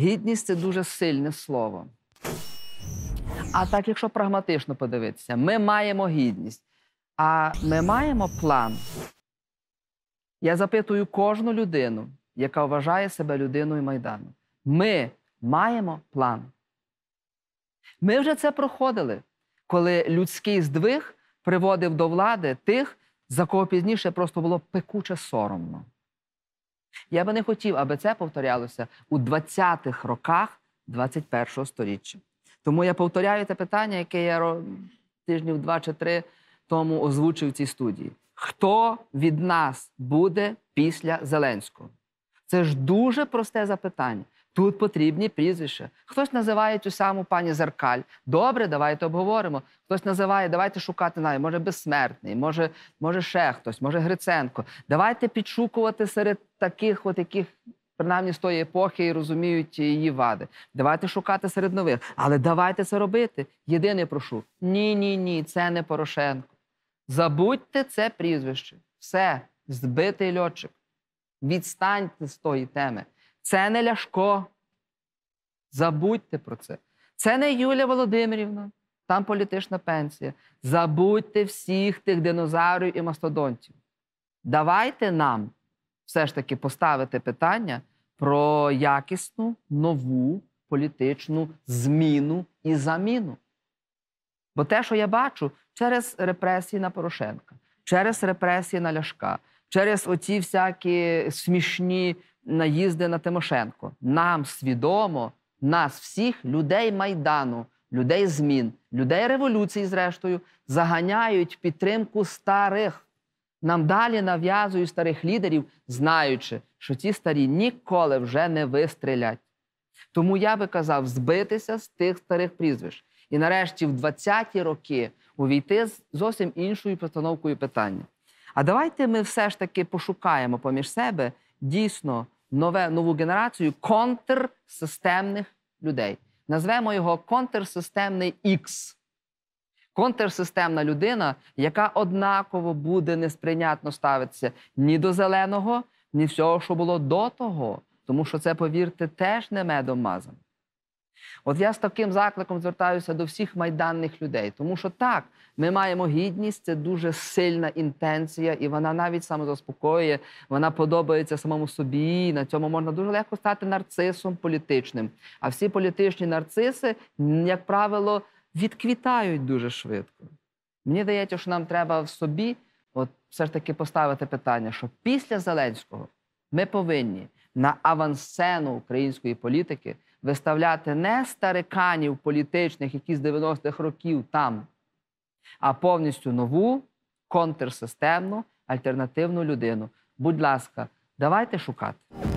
Гідність це дуже сильне слово. А так, якщо прагматично подивитися, ми маємо гідність, а ми маємо план. Я запитую кожну людину, яка вважає себе людиною Майдану. Ми маємо план. Ми вже це проходили, коли людський здвиг приводив до влади тих, за кого пізніше просто було пекуче соромно. Я би не хотів, аби це повторялося у 20-х роках 21-го сторіччя. Тому я повторяю те питання, яке я тижнів два чи три тому озвучив в цій студії. Хто від нас буде після Зеленського? Це ж дуже просте запитання. Тут потрібні прізвища. Хтось називає ту саму пані Зеркаль. Добре, давайте обговоримо. Хтось називає, давайте шукати навіть, може безсмертний, може, може ще хтось, може Гриценко. Давайте підшукувати серед таких, от яких. Принаймні з тої епохи і розуміють її вади. Давайте шукати серед нових. Але давайте це робити. Єдине прошу: ні, ні, ні, це не Порошенко. Забудьте це прізвище. Все, збитий льотчик. Відстаньте з тої теми. Це не Ляшко. Забудьте про це. Це не Юлія Володимирівна, там політична пенсія. Забудьте всіх тих динозаврів і мастодонтів. Давайте нам все ж таки поставити питання про якісну нову політичну зміну і заміну. Бо те, що я бачу, через репресії на Порошенка, через репресії на Ляшка, через оці всякі смішні наїзди на Тимошенко. Нам свідомо, нас всіх, людей майдану, людей змін, людей революції, зрештою, заганяють підтримку старих. Нам далі нав'язують старих лідерів, знаючи, що ці старі ніколи вже не вистрілять. Тому я би казав збитися з тих старих прізвищ. І нарешті, в 20-ті роки увійти з зовсім іншою постановкою питання. А давайте ми все ж таки пошукаємо поміж себе дійсно нове нову генерацію контрсистемних людей. Назвемо його контрсистемний Ікс. Контрсистемна людина, яка однаково буде несприйнятно ставитися ні до зеленого, ні всього, що було до того. Тому що це, повірте, теж не медом мазано. От я з таким закликом звертаюся до всіх майданних людей, тому що так, ми маємо гідність, це дуже сильна інтенція, і вона навіть самозаспокоює, вона подобається самому собі. На цьому можна дуже легко стати нарцисом політичним. А всі політичні нарциси, як правило, відквітають дуже швидко. Мені здається, що нам треба в собі, от все ж таки, поставити питання, що після Зеленського ми повинні на авансцену української політики виставляти не стариканів політичних, які з 90-х років там, а повністю нову контрсистемну альтернативну людину. Будь ласка, давайте шукати.